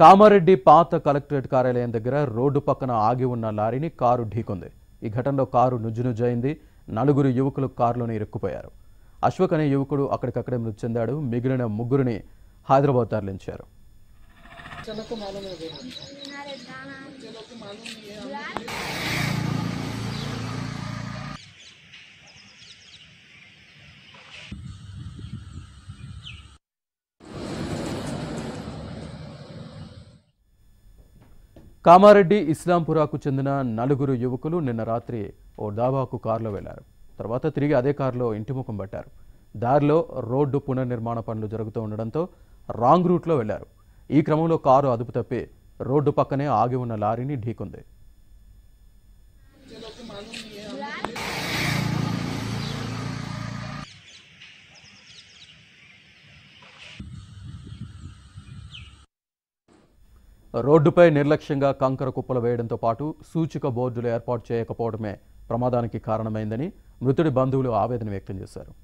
కామారెడ్డి పాత కలెక్టరేట్ కార్యాలయం దగ్గర రోడ్డు పక్కన ఆగి ఉన్న లారీని కారు ఢీకొంది ఈ ఘటనలో కారు నుజ్జునుజ్జయింది నలుగురు యువకులు కారులోనే ఇరుక్కుపోయారు అశ్వక్ అనే యువకుడు అక్కడికక్కడే మృతి చెందాడు మిగిలిన ముగ్గురిని హైదరాబాద్ తరలించారు కామారెడ్డి ఇస్లాంపురాకు చెందిన నలుగురు యువకులు నిన్న రాత్రి ఓ దాబాకు కారులో వెళ్లారు తర్వాత తిరిగి అదే కారులో ఇంటి ముఖం పట్టారు దారిలో రోడ్డు పునర్నిర్మాణ పనులు జరుగుతూ ఉండడంతో రాంగ్ రూట్లో వెళ్లారు ఈ క్రమంలో కారు అదుపు తప్పి రోడ్డు పక్కనే ఆగి ఉన్న లారీని ఢీకొంది రోడ్డుపై నిర్లక్ష్యంగా కంకర కుప్పలు వేయడంతో పాటు సూచిక బోర్డులు ఏర్పాటు చేయకపోవడమే ప్రమాదానికి కారణమైందని మృతుడి బంధువులు ఆవేదన వ్యక్తం చేశారు